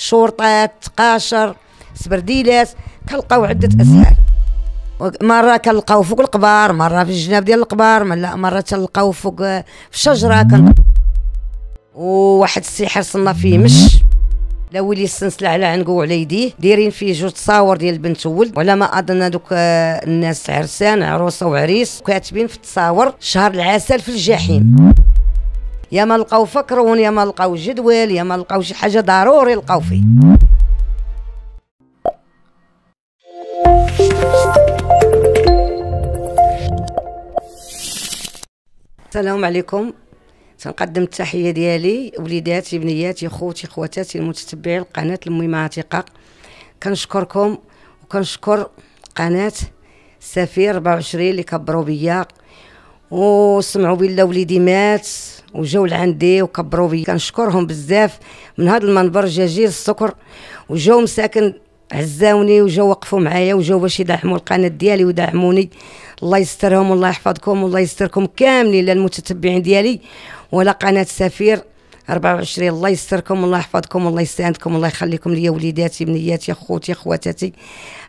شرطات تقاشر سبرديلات كنلقاو عده اسهال مره كنلقاو فوق القبار مره في الجناب ديال القبار مره كنلقاو فوق آه، في الشجره كان وواحد السحر حرصنا فيه مش لا ولي السنسلة على عنقو وعلى يديه دايرين فيه جوج تصاور ديال بنت وولد وعلى ما اظن دوك آه، الناس عرسان عروسه وعريس كاتبين في التصاور شهر العسل في الجحيم يا ما لقاو فكرون يا ما لقاو جدول يا ما لقاو شي حاجه ضروري لقاو فيه السلام عليكم تنقدم التحيه ديالي وليداتي بنياتي خوتي خواتاتي المتتبعين القناة الميمه عتيقه كنشكركم وكنشكر قناه سفير 24 اللي كبروا بيا وسمعوا بلا وليدي مات وجاو لعندي وكبروا كنشكرهم بزاف من هذا المنبر جزيل السكر وجاو مساكن عزاوني وجاو وقفوا معايا وجاو باش يدعموا القناه ديالي ويدعموني الله يسترهم والله يحفظكم والله يستركم كاملين للمتتبعين ديالي ولا قناه سفير 24 الله يستركم الله يحفظكم الله يساندكم الله يخليكم ليا وليداتي بنياتي خوتي خواتاتي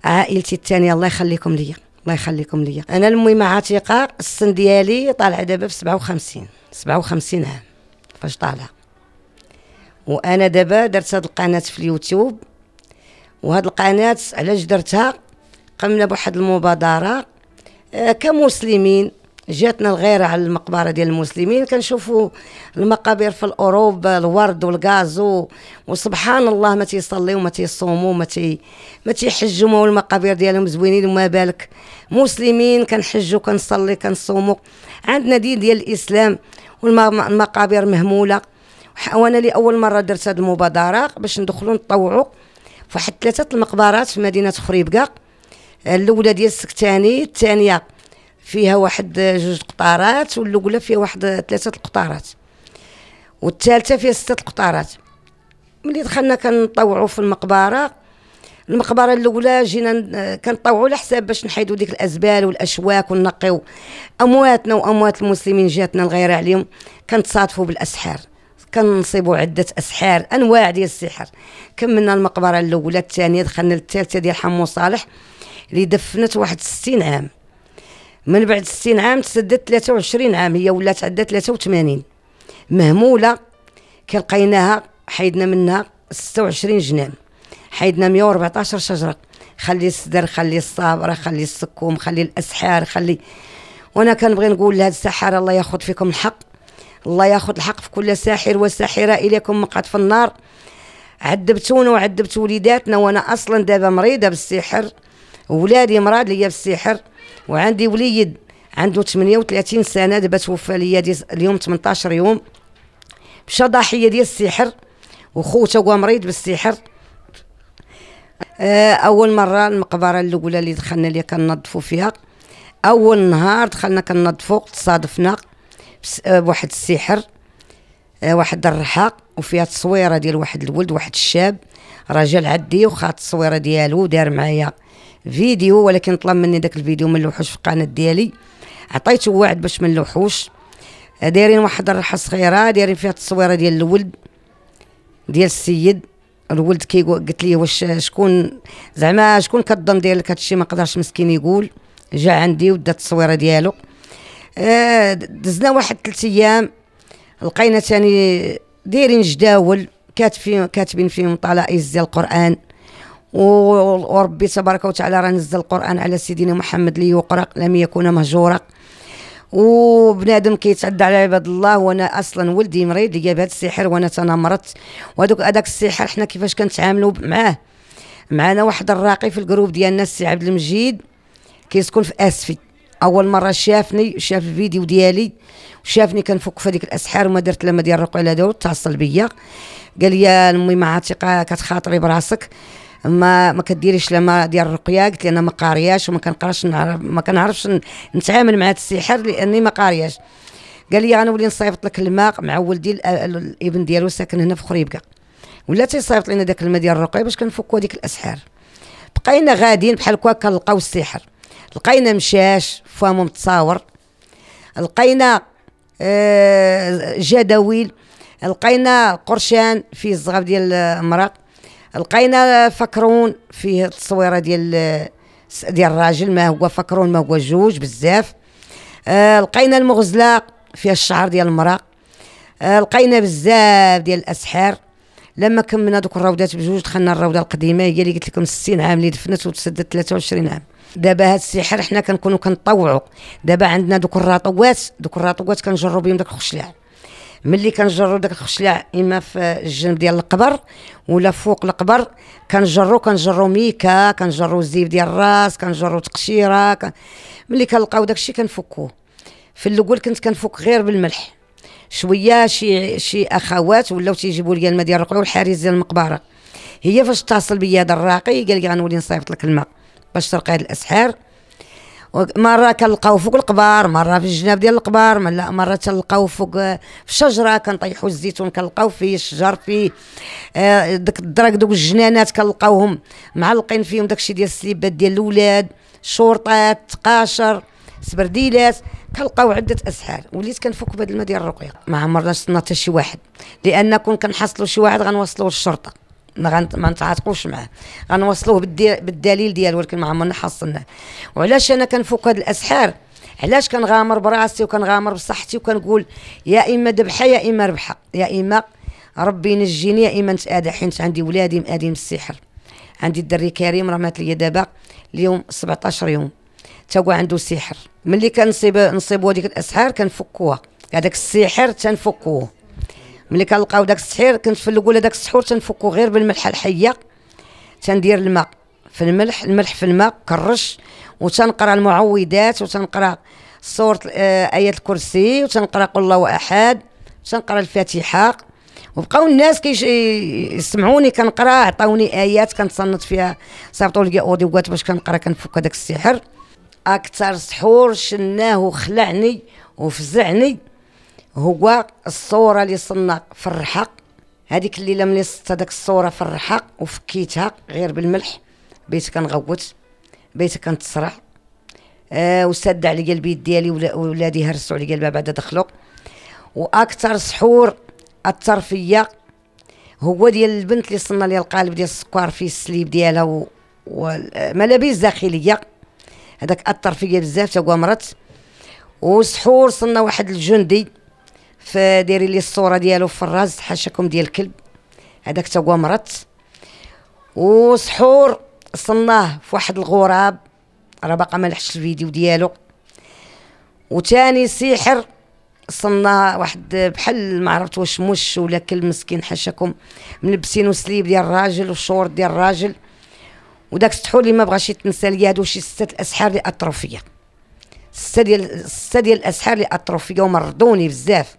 عائلتي الثانيه الله يخليكم ليا الله يخليكم ليا انا المهم عتيقه السن ديالي طالع دابا في 57 57 عام فاش طالع وانا دابا درت هاد القناه في اليوتيوب وهاد القناه علاش درتها قمنا بواحد المبادره آه، كمسلمين جاتنا الغيره على المقبره ديال المسلمين كنشوفوا المقابر في الاوروب الورد والغازو وسبحان الله ما تيصليو ما تيصوموا ما تي ما تيحجموا والمقابر ديالهم زوينين وما بالك مسلمين كنحجوا كنصلي كنصوموا عندنا دين ديال الاسلام والمقابر مهموله وانا لاول مره درت هذه المبادره باش ندخلوا نطوعوا فواحد ثلاثه المقبرات في مدينه خريبكه الاولى ديال السكتاني الثانيه فيها واحد جوج قطارات والاولى فيها واحد ثلاثه القطارات والثالثه فيها سته القطارات ملي دخلنا كنطوعوا في المقبره المقبره الاولى جينا كنطوعوا على حساب باش نحيدوا ديك الازبال والاشواك ونقيو امواتنا واموات المسلمين جاتنا الغيره عليهم كنتصادفوا بالاسحار كنصيبوا عده اسحار انواع ديال السحر كملنا المقبره الاولى الثانيه دخلنا للثالثه ديال حمو صالح اللي دفنت واحد 60 عام من بعد 60 عام تسدت 23 عام هي ولات عندها 83 مهموله كي لقيناها حيدنا منها 26 جنان حيدنا 114 شجره خلي السدر خلي الصابره خلي السكوم خلي الاسحار خلي وانا كنبغي نقول لهاد السحاره الله ياخذ فيكم الحق الله ياخذ الحق في كل ساحر وساحره اليكم مقعد في النار عذبتونا وعذبت وليداتنا وانا اصلا دابا مريضه بالسحر ولادي مراد ليا بالسحر وعندي وليد عنده 38 سنه دابا توفى ليا اليوم 18 يوم مشى ضحيه ديال السحر وخوته هو مريض بالسحر آه، اول مره المقبره الاولى اللي دخلنا ليها كننظفوا فيها اول نهار دخلنا كننظفوا تصادفنا آه، بواحد السحر آه، واحد الرحاق وفيها تصويره ديال واحد الولد واحد الشاب رجل عدي وخا التصويره ديالو دار معايا فيديو ولكن طلب مني داك الفيديو من نلوحوش في القناه ديالي عطيته وعد باش من نلوحوش دايرين واحد الرحله صغيره دايرين فيها التصويره ديال الولد ديال السيد الولد كي قلت لي واش شكون زعما شكون كظن داير لك هادشي ما قدرش مسكين يقول جا عندي ودا التصويره ديالو آه دزنا واحد ثلاث ايام لقينا ثاني دايرين جداول كاتبين فيهم طلائز ديال القران وربي تبارك وتعالى راه نزل القران على سيدنا محمد ليقرا لم يكون مهجورا وبنادم كيتعدى على عباد الله وانا اصلا ولدي مريض ليا بهذا السحر وانا تنمرت وهذوك هذاك السحر حنا كيفاش كنتعاملوا معاه معنا واحد الراقي في الجروب ديالنا السي عبد المجيد كيسكن في اسفي اول مره شافني شاف الفيديو ديالي وشافني كنفك في هذيك الاسحار وما درت لما ديال الرقعه على دور اتصل بيا قال لي امي مع كتخاطري براسك ما ما كديريش لما ديال الرقيه قلت لي انا ما قارياش وما كنقراش ما كنعرفش نتعامل مع هذا السحر لاني ما قارياش قال لي غنولي نصيفط لك الماء مع ولدي الابن ديالو ساكن هنا في خريبكه ولا تيصيفط لنا داك الماء ديال الرقيه باش كنفكوا هذيك الاسحار بقينا غاديين بحال هكا كنلقاو السحر لقينا مشاش فمو متصاور لقينا آه، جداول جداويل لقينا قرشان فيه الزغاب ديال المراق لقينا فكرون فيه التصويره ديال ديال الراجل ما هو فكرون ما هو جوج بزاف آه، لقينا المغزله فيها الشعر ديال المراه آه، لقينا بزاف ديال الاسحار لما كملنا دوك الروضات بجوج دخلنا الروضه القديمه هي اللي قلت لكم 60 عام اللي دفنت وتسدت 23 عام دابا هاد السحر حنا كنكونوا كنطوعوا دابا عندنا دوك الراطوات دوك الراطوات كنجرو بهم داك الخشلع ملي كنجرو داك الخشلع اما في الجنب ديال القبر ولا فوق القبر كنجرو كنجرو ميكا كنجرو الزيف ديال الراس كنجرو تقشيره كان... ملي كنلقاو داكشي كنفكوه في الاول كنت كنفك غير بالملح شويه شي شي اخوات ولاو تيجيبوا لي الماء ديال الرقي والحارس ديال المقبره هي فاش اتصل بيا هذا الراقي قال لي غنولي نصيفط لك الماء باش ترقى هاد الاسحار مره كنلقاو فوق القبار مره في الجناب ديال القبار مره تلقاو فوق آه، في الشجره كنطيحوا الزيتون كنلقاو فيه الشجر فيه آه، داك الدرك دوك الجنانات كنلقاوهم معلقين فيهم داكشي ديال السليبات ديال الاولاد شرطات تقاشر سبرديلات كنلقاو عده اسحار وليت كنفك بهذا الماء ديال الرقيه ما عمرنا شفنا حتى شي واحد لان كون كنحصلوا شي واحد غنوصلو للشرطه ما, ما نتعاتقوش معاه غنوصلوه بالدليل ديالو ولكن ما عمرنا حصلناه وعلاش انا كنفوق هاد الاسحار علاش كنغامر براسي وكنغامر بصحتي وكنقول يا اما ذبحه يا اما ربحه يا اما ربي نجيني يا اما نتاذى حيت عندي ولادي مآدين بالسحر عندي الدري كريم راه مات ليا دابا اليوم 17 يوم تا هو عنده سحر ملي كنصيب نصيبو هذيك الاسحار كنفكوها هذاك السحر تنفكوه ملي كنلقاو داك السحير كنت في الاولى داك السحور تنفكو غير بالملحه الحيه تندير الماء في الملح الملح في الماء كرش وتنقرا المعوذات وتنقرا سورة آه، آية الكرسي وتنقرا قل الله أحد وتنقرا الفاتحة وبقاو الناس يسمعوني كنقرا عطاوني آيات كنتصنت فيها صيفطوا لي أوديوات باش كنقرا كنفك هذاك السحر أكثر سحور شناه وخلعني وفزعني هو الصوره اللي صنع في الرحاق هذيك الليله ملي صدت هذاك الصوره في الرحاق وفكيتها غير بالملح بيت كنغوت بيت كنتصرع آه وسد عليا البيت ديالي ولادي هرسوا عليا الباب بعد دخلوا واكثر سحور اثر فيا هو ديال البنت اللي صنع لي القالب ديال السكر في السليب ديالها وملابس آه، داخليه الداخليه هذاك اثر فيا بزاف تا مرات وسحور صنع واحد الجندي فديري لي الصوره ديالو في الراس حاشاكم ديال الكلب هذاك تا هو مرض وسحور صناه في واحد الغراب راه باقا ما لحش الفيديو ديالو وثاني سحر صناه واحد بحال ما عرفت واش مش ولا كلب مسكين حاشاكم ملبسين وسليب ديال الراجل والشورت ديال الراجل وداك السحور اللي ما بغاش يتنسى ليا هادو شي سته الاسحار اللي فيا سته ديال سته ديال الاسحار اللي اطرفيه ومرضوني بزاف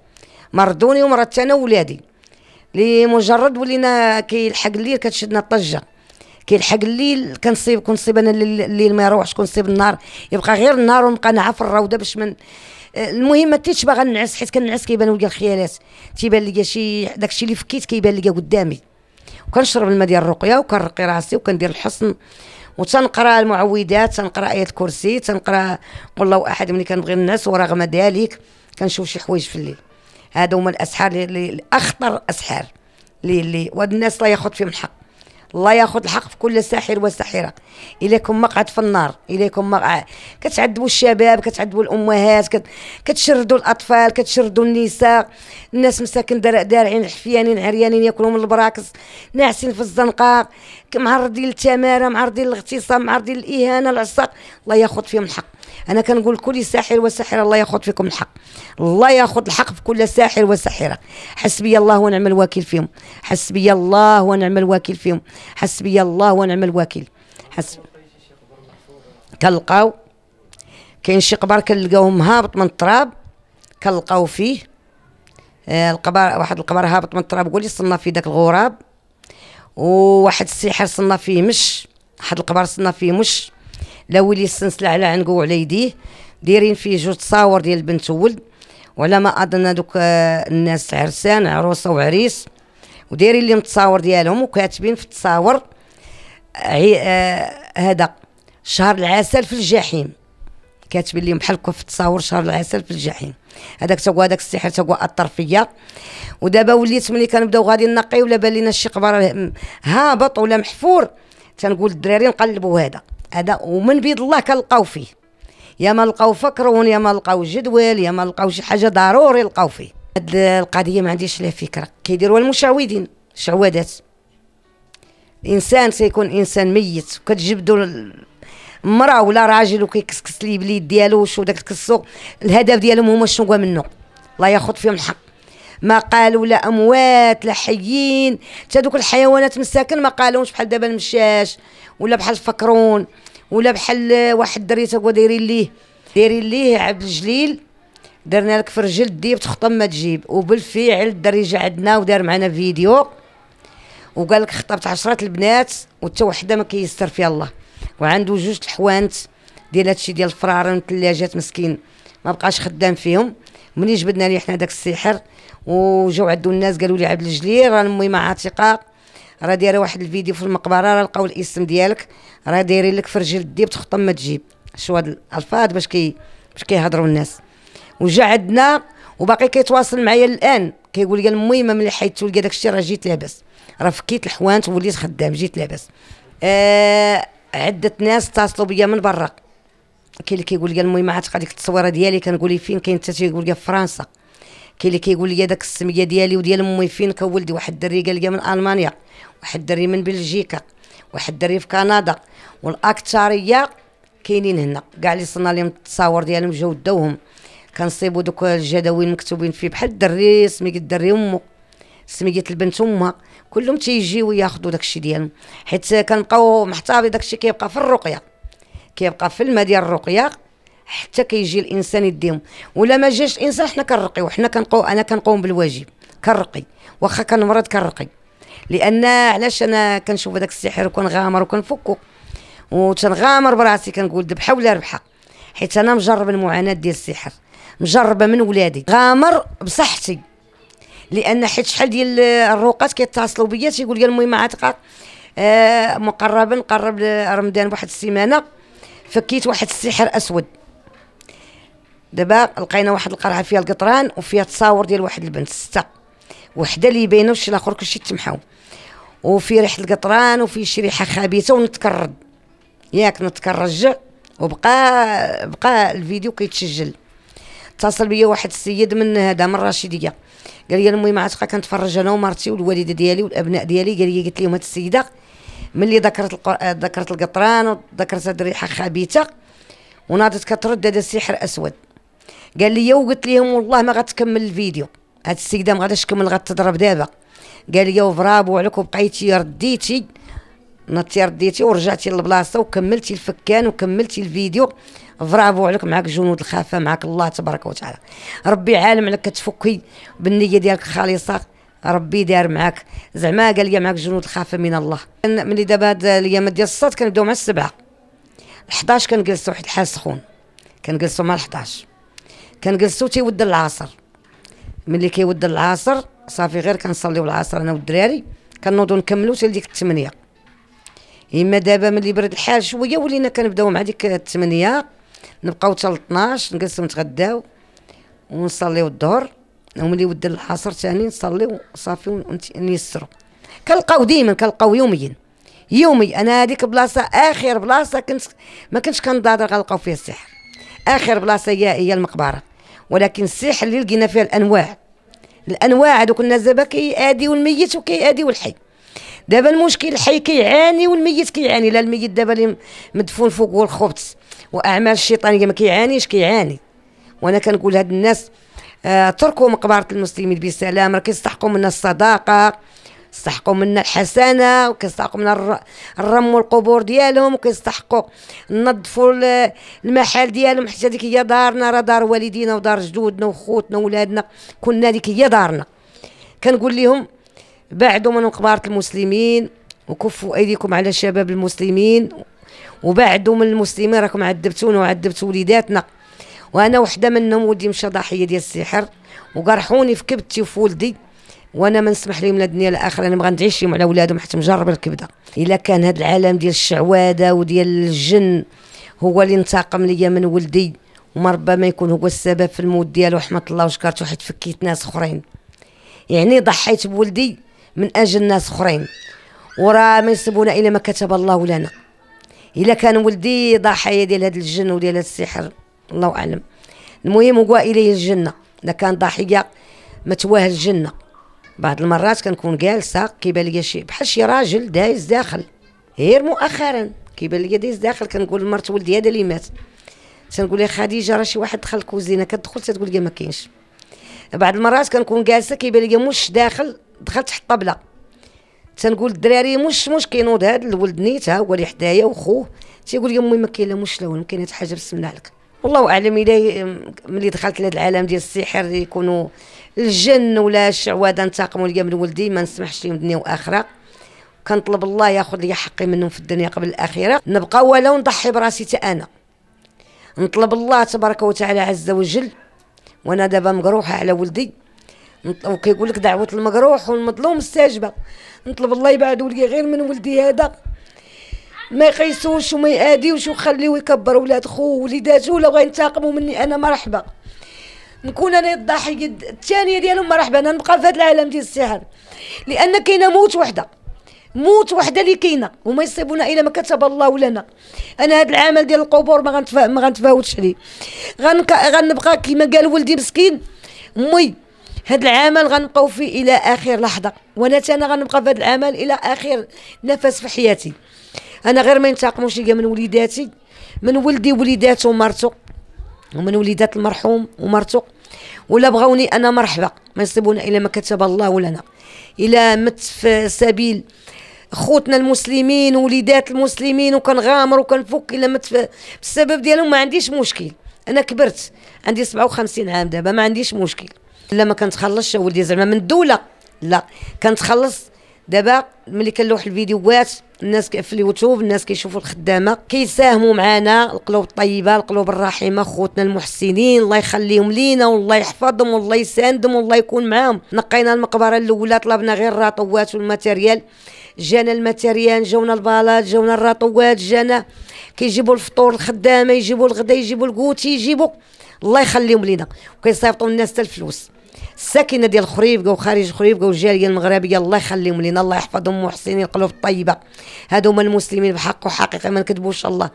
مرضوني ومرض انا ولادي لمجرد ولينا كيلحق الليل كتشدنا الطجه كيلحق الليل كنصيب كنصيب انا الليل ما يروحش كنصيب النهار يبقى غير النهار ونبقى نعى في الروضه باش من المهم ما تيتش باغا نعس حيت كنعس كيبانو ليا الخيالات تيبان ليا شي داكشي اللي فكيت كيبان ليا قدامي وكنشرب الماء ديال الرقيه وكنرقي راسي وكندير الحصن وتنقرا المعوذات تنقرا ايه الكرسي تنقرا قل الله احد ملي كنبغي الناس ورغم ذلك كنشوف شي حوايج في الليل هذا هما الاسحار اللي اخطر اسحار اللي اللي والناس الله ياخذ فيهم الحق الله ياخذ الحق في كل ساحر وساحره اليكم مقعد في النار اليكم مقعد كتعذبوا الشباب كتعذبوا الامهات كت... كتشردوا الاطفال كتشردوا النساء الناس مساكن دارعين حفيانين عريانين ياكلوا من البراكس ناعسين في الزنقه معرضين للتماره معرضين للاغتصاب معرضين للاهانه العصاق الله ياخذ فيهم الحق انا كنقول كل ساحر وساحره الله ياخذ فيكم الحق الله ياخذ الحق في كل ساحر وساحره حسبي الله ونعم الوكيل فيهم حسبي الله ونعم الوكيل فيهم حسبي الله ونعم الوكيل حسب كنلقاو كاين شي قبر كنلقاوه هابط من التراب كنلقاو فيه آه، القبر واحد القبر هابط من التراب قولي اللي صلنا فيه داك الغراب وواحد السحر صلنا فيه مش واحد القبر صلنا فيه مش لا ولي السنسلة على عنقو وعلى يديه دايرين فيه جوج تصاور ديال بنت وولد وعلى ما اظن هادوك آه، الناس عرسان عروسه وعريس ودايرين لهم التصاور ديالهم وكاتبين في التصاور آه، هذا شهر العسل في الجحيم كاتبين لهم بحال في التصاور شهر العسل في الجحيم هذاك هو هذاك السحر هو اثر فيا ودابا وليت ملي كنبداو غادي نقي ولا بان لنا شي قبر هابط ولا محفور تنقول الدراري نقلبوا هذا هذا ومن بيد الله كنلقاو فيه يا ما لقاو فكرون يا ما لقاو جدول يا ما لقاو شي حاجه ضروري لقاو فيه هاد القضيه ما عنديش لها فكره كيديروها المشعوذين شعوذات انسان سيكون انسان ميت وكتجبدوا مراه ولا راجل وكيكسكس لي بليد ديالو شو داك الكسو الهدف ديالهم هما شنو منه الله ياخذ فيهم الحق ما قالوا لا اموات لا حيين حتى دوك الحيوانات مساكن ما قالوش بحال دابا المشاش ولا بحال الفكرون ولا بحال واحد الدري هو دايرين ليه دايرين ليه عبد الجليل درنا لك في رجل ديب تخطم ما تجيب وبالفعل الدري جا عندنا ودار معنا فيديو وقال لك خطبت عشرات البنات وتا وحده ما كيسر فيها الله وعنده جوج الحوانت ديال هادشي ديال الفرارن والثلاجات مسكين ما بقاش خدام فيهم ملي جبدنا ليه حنا داك السحر وجاو عندو الناس قالوا لي عبد الجليل راه امي ما عاتقه راه دايره واحد الفيديو في المقبره راه لقاو الاسم ديالك راه دايرين لك في رجل الديب تخطم ما تجيب شو هاد الالفاظ باش كي باش كيهضروا الناس وجا عندنا وباقي كيتواصل معايا الان كيقول لي ما ملي حيدتو تولي داكشي راه جيت لاباس راه فكيت الحوانت وليت خدام جيت لاباس آه عده ناس اتصلوا بيا من برا كاين اللي كيقول لي المهم عاد ديك التصويره ديالي كنقول فين كاين انت تيقول لي فرنسا كاين اللي كيقول لي داك السميه ديالي وديال امي فين كولدي واحد الدري قال لي من المانيا واحد الدري من بلجيكا واحد الدري في كندا والاكثريه كاينين هنا كاع اللي صنا لهم التصاور ديالهم جاو داوهم كنصيبوا دوك الجداول مكتوبين فيه بحال الدري سميه الدري امو سميه البنت امها كلهم تيجيو ياخذوا داكشي ديالهم حيت كنبقاو محتفظين داكشي كيبقى في الرقيه كيبقى في الماء ديال الرقيه حتى كيجي الانسان يديهم ولا ما جاش الانسان حنا كنرقيو حنا كنقو انا كنقوم بالواجب كنرقي واخا كنمرض كنرقي لان علاش انا كنشوف هذاك السحر وكنغامر وكنفكو وتنغامر براسي كنقول ذبحه ولا ربحه حيت انا مجرب المعاناه ديال السحر مجربه من ولادي غامر بصحتي لان حيت شحال ديال الروقات كيتصلوا بيا تيقول لي المهم عتقه آه مقربا قرب رمضان بواحد السيمانه فكيت واحد السحر اسود دابا لقينا واحد القرعه فيها القطران وفيها تصاور ديال واحد البنت سته وحده اللي باينه وشي الاخر كلشي تمحاو وفي ريحه القطران وفي شريحه خبيثه ونتكرد ياك نتكرج وبقى بقى الفيديو كيتسجل اتصل بيا واحد السيد من هذا من الرشيديه قال لي المهم عاد كنتفرج انا ومرتي والوالده ديالي والابناء ديالي قال لي قلت لهم هاد السيده ملي ذكرت القر... ذكرت القطران وذكرت هاد الريحه خبيثه وناضت كترد هذا السحر اسود قال لي وقلت لهم والله ما غتكمل الفيديو هاد السيده ما غاداش تكمل غتضرب دابا قال لي برافو عليك وبقيتي رديتي نطي رديتي ورجعتي للبلاصه وكملتي الفكان وكملتي الفيديو برافو عليك معاك جنود الخفا معاك الله تبارك وتعالى ربي عالم عليك كتفكي بالنيه ديالك الخالصه ربي دار معاك زعما قال لي معاك جنود الخفا من الله ملي دابا هاد الايامات ديال الصاد كنبداو مع السبعه 11 كنجلسوا واحد الحال سخون كنجلسوا مع 11 كنجلسو تيود العصر ملي كيود العصر صافي غير كنصليو العصر انا والدراري كنوضو نكملو حتى ديك الثمانية اما دابا ملي برد الحال شويه ولينا كنبداو مع ديك الثمانية نبقاو حتى 12 نجلسو نتغداو ونصليو الظهر وملي ود العصر ثاني نصليو صافي ونيسرو كنلقاو ديما كنلقاو يوميا يومي انا هذيك البلاصه اخر بلاصه كنت ما كنتش كنضادر غنلقاو فيها السحر اخر بلاصه هي هي المقبره ولكن السحر اللي لقينا فيها الانواع الانواع هذوك دابا كيادي الميت وكيادي الحي دابا المشكل الحي كيعاني والميت كيعاني لا الميت دابا اللي مدفون فوق الخبز واعمال الشيطانيه ما كيعانيش كيعاني وانا كنقول هاد الناس آه، تركوا مقبره المسلمين بسلام راه كيستحقوا منا الصداقه كيستحقوا منا الحسنه وكيستحقوا منا نرموا القبور ديالهم وكيستحقوا نظفوا المحل ديالهم حتى هذيك هي دارنا راه دار والدينا ودار جدودنا وخوتنا وولادنا كنا هذيك هي دارنا كنقول لهم بعدوا من قبارة المسلمين وكفوا ايديكم على شباب المسلمين وبعدوا من المسلمين راكم عذبتونا وعذبتوا وليداتنا وانا وحده منهم ولدي مشى ضحيه ديال السحر وقرحوني في كبتي وفي ولدي وانا ما نسمح لهم لا الدنيا الاخر انا ما غندعيش على ولادهم حتى مجرب الكبده الا كان هذا العالم ديال الشعواده وديال الجن هو اللي انتقم ليا من ولدي وما ربما يكون هو السبب في الموت ديالو رحمه الله وشكرته حيت فكيت ناس اخرين يعني ضحيت بولدي من اجل ناس اخرين وراه ما يصيبونا الا ما كتب الله لنا الا كان ولدي ضحيه ديال هذا الجن وديال السحر الله اعلم المهم هو اليه الجنه اذا كان ضحيه متواه الجنه بعض المرات كنكون جالسه كيبان ليا شي بحال شي راجل دايز داخل غير مؤخرا كيبان ليا دايز داخل كنقول لمرت ولدي هذا اللي مات تنقول لها خديجه راه شي واحد دخل الكوزينه كتدخل تتقول لي ما كاينش بعض المرات كنكون جالسه كيبان ليا مش داخل دخلت تحت الطبله تنقول الدراري مش مش كينوض هذا الولد نيت ها هو اللي حدايا وخوه تيقول لي امي ما كاين لا مش لا والو ما كاينه حاجه بسم الله عليك والله اعلم الا ملي دخلت لهذا العالم ديال السحر يكونوا الجن ولا الشعوذه انتقموا ليا من ولدي ما نسمحش لهم دنيا واخره كنطلب الله ياخذ لي حقي منهم في الدنيا قبل الاخره نبقى ولو نضحي براسي حتى انا نطلب الله تبارك وتعالى عز وجل وانا دابا مقروحه على ولدي وكيقول لك دعوه المقروح والمظلوم مستجبه نطلب الله يبعد لي غير من ولدي هذا ما يقيسوش وما ياديوش وخليو يكبر ولاد خوه وليداتو ولا بغا ينتقموا مني انا مرحبا نكون انا الضحيه الثانيه ديالهم مرحبا انا نبقى في هذا العالم ديال السحر لان كاينه موت وحده موت وحده اللي كاينه وما يصيبنا الا ما كتب الله لنا انا هذا العمل ديال القبور ما غنتفا ما غنتفاوتش عليه غنك... غنبقى كما قال ولدي مسكين مي هذا العمل غنبقاو فيه الى اخر لحظه وانا انا غنبقى في هذا العمل الى اخر نفس في حياتي انا غير ما ينتقموش ليا من وليداتي من ولدي وليداته ومرته ومن وليدات المرحوم ومرته ولا بغاوني انا مرحبا ما يصيبونا الا ما كتب الله لنا الا مت في سبيل خوتنا المسلمين وليدات المسلمين وكنغامر وكنفك الا مت بسبب ديالهم ما عنديش مشكل انا كبرت عندي 57 عام دابا ما عنديش مشكل لا ما كنتخلصش ولدي زعما من الدوله لا كنتخلص دابا ملي كنلوح الفيديوهات الناس في اليوتيوب الناس كيشوفوا الخدامه كيساهموا معنا القلوب الطيبه القلوب الرحيمه خوتنا المحسنين الله يخليهم لينا والله يحفظهم والله يساندهم والله يكون معاهم نقينا المقبره الاولى طلبنا غير الراطوات والماتيريال جانا الماتيريال جاونا البلاط جاونا الراطوات جانا كيجيبوا الفطور الخدامه يجيبوا الغدا يجيبوا الكوتي يجيبوا الله يخليهم لينا وكيصيفطوا الناس حتى الفلوس الساكنه ديال خريبكه وخارج خريبكه والجاليه المغربيه الله يخليهم لينا الله يحفظهم محسنين القلوب الطيبه هادو هما المسلمين بحق وحقيقه ما نكذبوش الله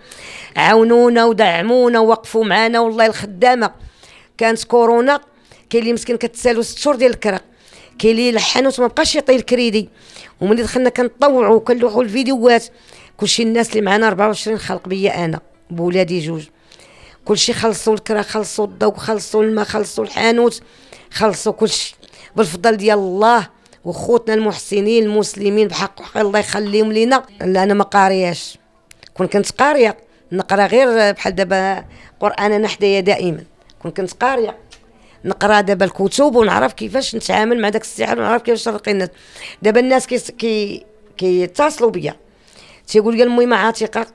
عاونونا ودعمونا ووقفوا معنا والله الخدامه كانت كورونا كاين اللي مسكين كتسالو ست شهور ديال الكرا كاين اللي الحانوت ما بقاش يعطي الكريدي وملي دخلنا كنطوعوا وكنلوحوا الفيديوهات كلشي الناس اللي معانا 24 خلق بيا انا بولادي جوج كلشي خلصوا الكرا خلصوا الضوء خلصوا الماء خلصوا الحانوت خلصوا كل شيء بالفضل ديال الله وخوتنا المحسنين المسلمين بحق الله يخليهم لينا لا انا ما قارياش كون كنت قاريه نقرا غير بحال دابا قران انا حدايا دائما كون كنت قاريه نقرا دابا الكتب ونعرف كيفاش نتعامل مع داك السحر ونعرف كيفاش نرقي الناس دابا الناس كي كيتصلوا بيا تيقول لي المهم عاتقه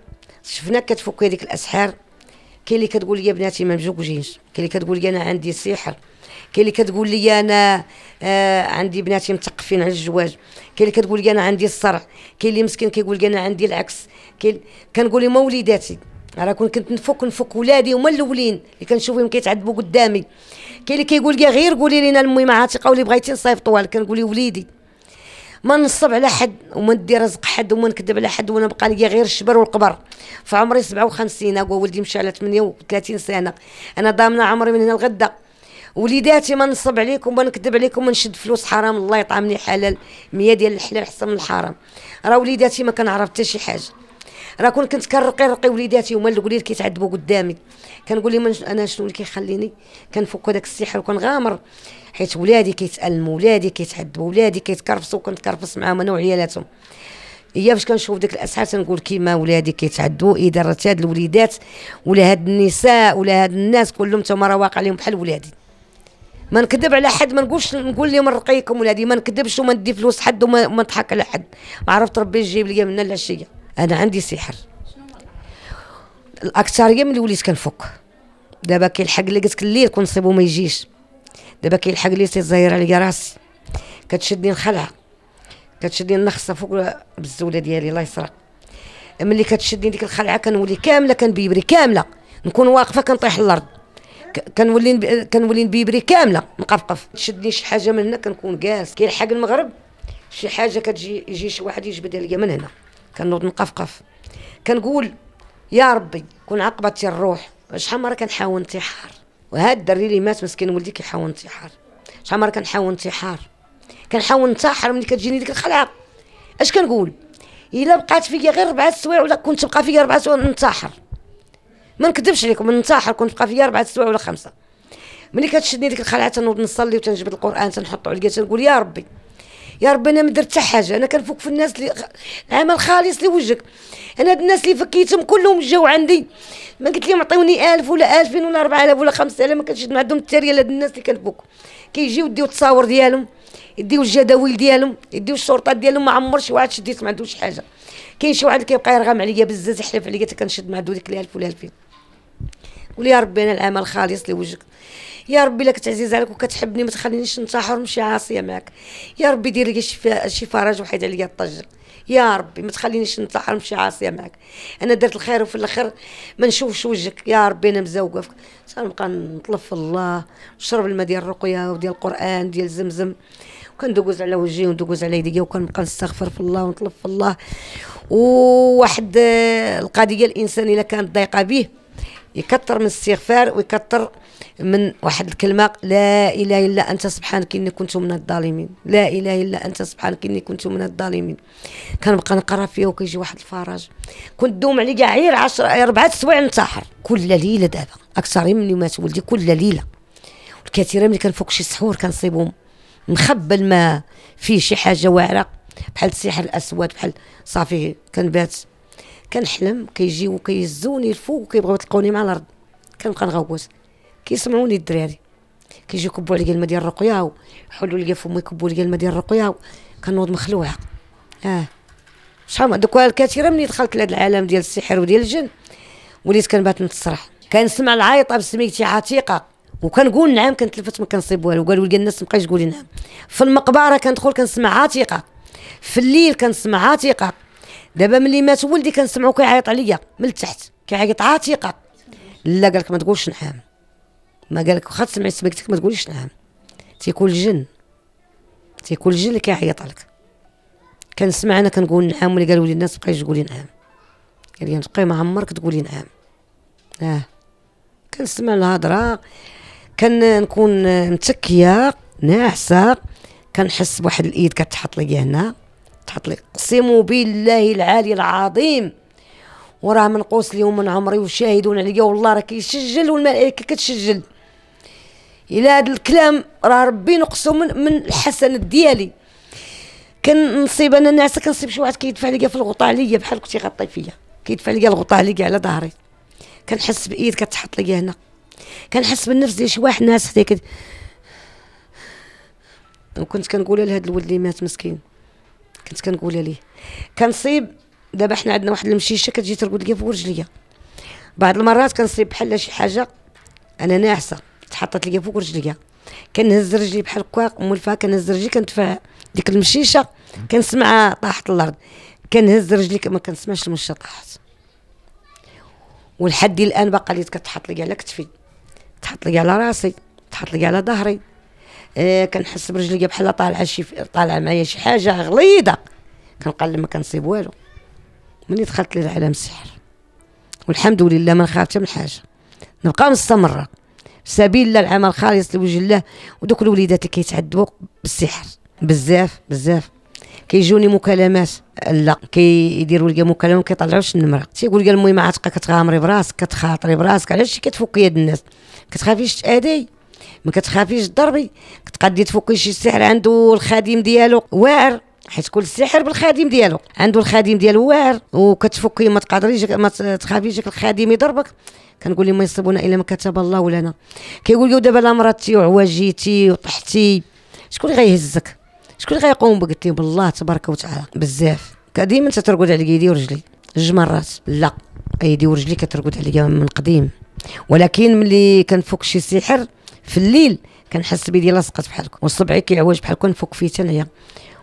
شفناك كتفك هذيك الاسحار كاين اللي كتقول لي بناتي ما مزوجينش كاين اللي كتقول لي انا عندي سحر كاين اللي كتقول لي انا آه عندي بناتي متقفين على الزواج كاين اللي كتقول لي انا عندي الصرع كاين اللي مسكين كيقول لي انا عندي العكس كاين كنقول لهم وليداتي راه كون كنت نفك نفك ولادي هما الاولين اللي كنشوفهم كيتعذبوا قدامي كاين اللي كيقول لي غير قولي لينا المهم عاتقه واللي بغيتي نصيفطوها كنقول لي وليدي ما نصب على حد وما ندي رزق حد وما نكذب على حد وانا بقى لي غير الشبر والقبر في عمري 57 هو ولدي مشى على 38 سنه انا ضامنه عمري من هنا لغدا وليداتي ما نصب عليكم ونكذب عليكم ونشد فلوس حرام الله يطعمني حلال 100 ديال الحلال احسن من الحرام راه وليداتي ما كنعرف حتى شي حاجه راه كون كنت كنرقي رقي وليداتي هما اللي كيتعذبوا قدامي كنقول لهم انا شنو اللي كيخليني كنفك هذاك السحر وكنغامر حيت ولادي كيتالموا ولادي كيتعذبوا ولادي كيتكرفسوا وكنتكرفس معاهم انا وعيالاتهم هي فاش كنشوف ديك الاسحار تنقول كيما ولادي كيتعدوا اذا راه هاد الوليدات ولا هاد النساء ولا هاد الناس كلهم تما راه واقع عليهم بحال ولادي ما نكذب على حد ما نقولش نقول لهم رقيكم ولادي ما نكذبش وما ندي فلوس حد وما ما نضحك على حد عرفت ربي يجيب لي من العشيه انا عندي سحر الاكثريه ملي وليت كنفك دابا كيلحق لي قلت الليل كنصيبو ما يجيش دابا كيلحق لي تيزاير عليا راسي كتشدني الخلعه كتشدني النخصه فوق بالزوله ديالي الله يسرع ملي كتشدني ديك الخلعه كنولي كامله كنبيبري كامله نكون واقفه كنطيح الارض كنولي كنولي نبيبري كامله مقفقف تشدني شي حاجه من هنا كنكون جالس كيلحق المغرب شي حاجه كتجي يجي شي واحد يجبدها ليا من هنا كنوض نقفقف كنقول يا ربي كون عقبتي الروح شحال مره كنحاول انتحار وهاد الدري اللي مات مسكين ولدي كيحاول انتحار شحال مره كنحاول انتحار كنحاول انتحر ملي كتجيني ديك الخلعه اش كنقول الا بقات فيا غير ربع سوايع ولا كنت بقى فيا ربع سوايع ننتحر ما نكذبش عليكم ننتحر كنت بقى فيا اربعه سوايع ولا خمسه ملي كتشدني ديك الخلعه تنوض نصلي وتنجبد القران تنحطو على تنقول يا ربي يا ربي انا ما درت حتى حاجه انا كنفك في الناس اللي العمل خالص لوجهك انا هاد الناس اللي فكيتهم كلهم جاو عندي ما قلت لهم عطيوني 1000 ولا 2000 ولا 4000 ولا 5000 ما كنشد عندهم التارية لهاد الناس اللي كنفك كيجيو يديو التصاور ديالهم يديو الجداول ديالهم يديو الشرطه ديالهم ما عمر شي واحد شديت ما عندوش حاجه كاين شي واحد كيبقى يرغم عليا بزاف يحلف عليا حتى كنشد مع عندو ال 1000 ولا 2000 قولي يا ربي انا العمل خالص لوجهك يا ربي لك تعزيز عليك وكتحبني ما تخلينيش ننتحر ونمشي عاصيه معاك يا ربي دير لي شي شي فرج وحيد عليا الطجه يا ربي ما تخلينيش ننتحر ونمشي عاصيه معاك انا درت الخير وفي الاخر ما نشوفش وجهك يا ربي انا مزوقه فيك تنبقى نطلب في الله نشرب الماء ديال الرقيه وديال القران ديال زمزم وكندوز على وجهي وندوز على يديا وكنبقى نستغفر في الله ونطلب في الله وواحد آه، القضيه الانسان الا كانت ضايقه به يكثر من الاستغفار ويكثر من واحد الكلمه لا اله الا انت سبحانك اني كنت من الظالمين لا اله الا انت سبحانك اني كنت من الظالمين كنبقى نقرا فيها وكيجي واحد الفرج كنت دوم علي كاع غير 10 اربعه سوايع ننتحر كل ليله دابا اكثر من مات ولدي كل ليله والكثير ملي كنفوق شي سحور كنصيبهم مخبل ما فيه شي حاجه واعره بحال السحر الاسود بحال صافي كنبات كنحلم كيجيو كيزوني الفوق وكيبغيو يطلقوني مع الارض كنبقى نغوت كيسمعوني الدراري كيجيو يكبوا عليا الماء ديال الرقيه وحلوا لي فمي يكبوا لي الماء ديال الرقيه كنوض مخلوعه اه شحال دوك الكثيره ملي دخلت لهذا العالم ديال السحر وديال الجن وليت كنبات نتسرح كنسمع العيطه بسميتي عتيقه وكنقول نعم كنتلفت ما كنصيب والو قالوا لي الناس مابقاش تقولي نعم في المقبره كندخل كنسمع عتيقه في الليل كنسمع عتيقه دابا ملي مات ولدي كنسمعو كيعيط عليا من التحت كيعيط عاتقه لا قالك ما تقولش نعم ما قالك واخا تسمعي سميكتك ما تقوليش نعم تيكون الجن تيكون الجن اللي كيعيط لك كنسمع انا كنقول نعم واللي قالوا لي الناس بقايش تقولي نعم قال لي تبقاي ما عمرك تقولي نعم اه كنسمع الهضره كنكون متكيه ناعسه كنحس بواحد الايد كتحط لي هنا تحط لي اقسم بالله العالي العظيم وراه منقوص لي ومن عمري وشاهدون عليا والله راه كيسجل والملائكه كتسجل الى هذا الكلام راه ربي نقصو من, من الحسن ديالي كنصيب انا ناعسه كنصيب شي واحد كيدفع ليا في الغطاء عليا بحال كنت غطي فيا كيدفع ليا الغطاء عليا على ظهري كنحس بايد كتحط ليا هنا كنحس بالنفس ديال شي واحد ناعس حتى كت... وكنت كنقول لهاد الولد اللي مات مسكين كنت كنقولها ليه كنصيب دابا حنا عندنا واحد المشيشه كتجي ترقد ليا فوق رجليا بعض المرات كنصيب بحال شي حاجه انا ناعسه تحطت ليا فوق رجليا كنهز رجلي بحال هكا الفا كنهز رجلي كنتفاها ديك المشيشه كنسمعها طاحت الارض كنهز رجلي ما كنسمعش المشيشه طاحت ولحد الان باقا لي كتحط لي على كتفي تحط لي على راسي تحط لي على ظهري آه كنحس برجلي بحال طالعه شي طالعه معايا شي حاجه غليظه كنقلب ما كنصيب والو ملي دخلت للعالم السحر والحمد لله ما خافت من حاجه نبقى مستمره سبيل الله العمل خالص لوجه الله ودوك الوليدات اللي كيتعذبوا بالسحر بزاف بزاف كيجوني مكالمات لا كيديروا لي مكالمه ما كيطلعوش النمره تيقول لي المهم عاتقه كتغامري براسك كتخاطري براسك علاش كتفك يد الناس كتخافيش تادي ما كتخافيش ضربي كتقدي تفكي شي سحر عنده الخادم ديالو واعر حيت كل سحر بالخادم ديالو عنده الخادم ديالو واعر وكتفكي ما تقدريش ما تخافيش الخادم يضربك كنقول لهم ما يصيبونا الا ما كتب الله لنا كيقول لي دابا لمرضتي وعواجيتي وطحتي شكون اللي غيهزك شكون اللي غيقوم بك قلت لهم بالله تبارك وتعالى بزاف كديما تترقد على يدي ورجلي جوج مرات لا ايدي ورجلي كترقد عليا من قديم ولكن ملي كنفك شي سحر في الليل كنحس بيدي لاصقات بحال هكا وصبعي كيعوج بحال هكا نفك فيه حتى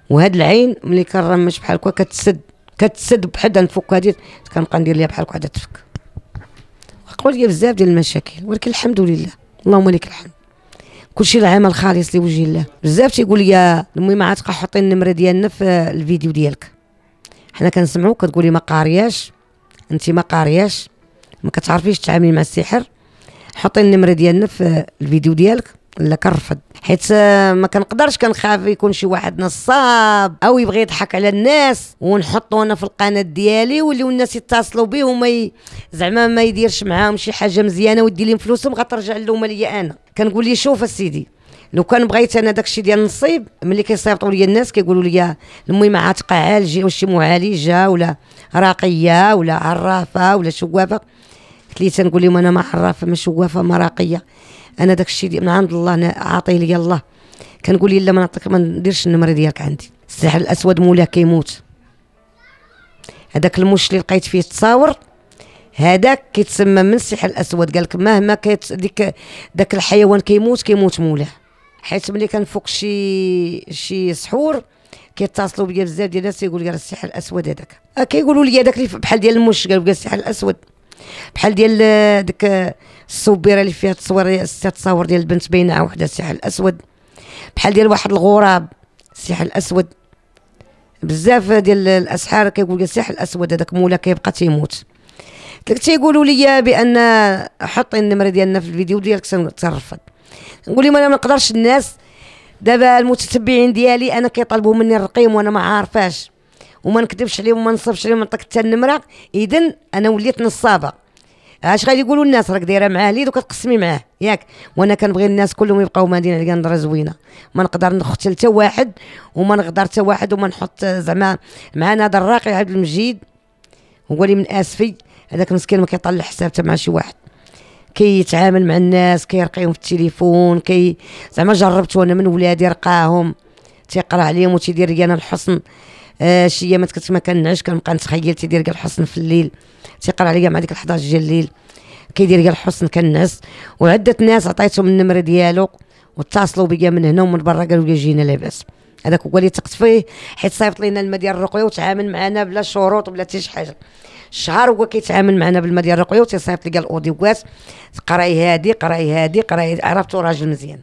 وهاد العين ملي كنرمش بحال هكا كتسد كتسد بحد نفك هادي كنبقى ندير ليها بحال هكا عاد تفك وقعوا لي بزاف ديال المشاكل ولكن الحمد لله اللهم لك الحمد كلشي العمل خالص لوجه الله بزاف تيقول لي المهم عاد حطي النمره ديالنا في الفيديو ديالك حنا كنسمعو كتقولي ما قارياش انت ما قارياش ما كتعرفيش تتعاملي مع السحر حطي النمره ديالنا في الفيديو ديالك لا كنرفض حيت ما كنقدرش كنخاف يكون شي واحد نصاب او يبغي يضحك على الناس ونحطو انا في القناه ديالي وليو الناس يتصلوا به وما ي... زعما ما يديرش معاهم شي حاجه مزيانه ويدي لهم فلوسهم غترجع اللومه ليا انا كنقول لي شوف السيدي لو كان بغيت انا داكشي ديال النصيب ملي كيصيفطوا لي الناس كيقولوا لي المهم عاتقه عالجي ولا شي معالجه ولا راقيه ولا عرافه ولا شوافه قلت ليه تنقول لهم انا ما حرافه ما شوافه ما راقيه انا داك الشيء من عند الله انا عاطيه لي الله كنقول لا ما نعطيك ما نديرش النمره ديالك عندي السحر الاسود مولاه كيموت هذاك المش اللي لقيت فيه التصاور هذاك كيتسمى من السحر الاسود قال لك مهما كيت ديك داك الحيوان كيموت كيموت مولاه حيت ملي كنفوق شي شي سحور كيتصلوا بيا بزاف ديال الناس يقول لي راه السحر الاسود هذاك آه، كيقولوا لي هذاك اللي بحال ديال المش قالوا السحر الاسود بحال ديال آه، ديك آه، الصبيره اللي فيها تصوير تصاور ديال البنت بينها وحده السحر الاسود بحال ديال واحد الغراب السحر الاسود بزاف ديال الاسحار كيقول السحر الاسود هذاك مولا كيبقى تيموت تيقولوا لي بان حط النمره ديالنا في الفيديو ديالك تنرفض نقول لهم انا ما نقدرش الناس دابا المتتبعين ديالي انا كيطلبوا مني الرقيم وانا ما عارفاش وما نكذبش عليهم وما نصفش عليهم نعطيك حتى النمره اذا انا وليت نصابه اش غادي يقولوا الناس راك دايره معاه ليد وكتقسمي معاه ياك وانا كنبغي الناس كلهم يبقاو مدينة عليا نظره زوينه ما نقدر نختل حتى واحد وما نقدر حتى واحد وما نحط زعما معنا هذا الراقي عبد المجيد هو اللي من اسفي هذاك مسكين ما كيطلع حساب حتى مع شي واحد كيتعامل كي مع الناس كيرقيهم كي في التليفون كي زعما جربت وانا من ولادي رقاهم تيقرا عليهم وتيدير لي انا الحسن آه شي ايامات كنت ما كنعش كنبقى نتخيل تيدير قال الحصن في الليل تيقرا عليا مع ديك 11 ديال الليل كيدير قال الحصن كنعس وعده ناس عطيتهم النمره ديالو واتصلوا بيا من هنا ومن برا قالوا لي جينا لاباس هذاك هو اللي ثقت فيه حيت صيفط لينا الماء ديال الرقيه وتعامل معنا بلا شروط بلا حتى شي حاجه الشهر هو كيتعامل معنا بالماء ديال الرقيه وتيصيفط لي الاوديوات قراي هادي قراي هادي قراي عرفتو راجل مزيان